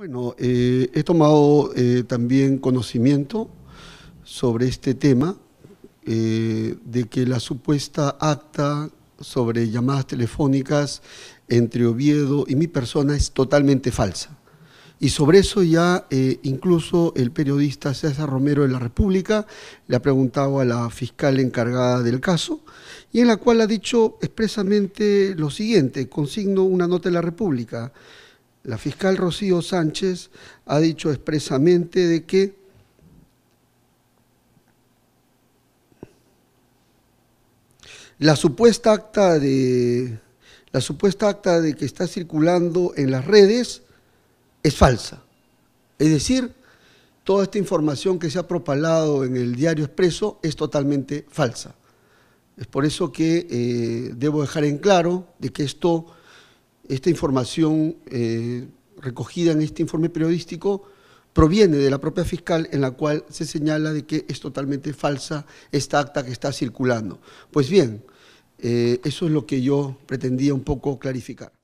Bueno, eh, he tomado eh, también conocimiento sobre este tema, eh, de que la supuesta acta sobre llamadas telefónicas entre Oviedo y mi persona es totalmente falsa. Y sobre eso ya incluso el periodista César Romero de la República le ha preguntado a la fiscal encargada del caso y en la cual ha dicho expresamente lo siguiente, consigno una nota de la República. La fiscal Rocío Sánchez ha dicho expresamente de que la supuesta acta de la supuesta acta de que está circulando en las redes es falsa. Es decir, toda esta información que se ha propalado en el diario expreso es totalmente falsa. Es por eso que eh, debo dejar en claro de que esto esta información eh, recogida en este informe periodístico proviene de la propia fiscal en la cual se señala de que es totalmente falsa esta acta que está circulando. Pues bien, eh, eso es lo que yo pretendía un poco clarificar.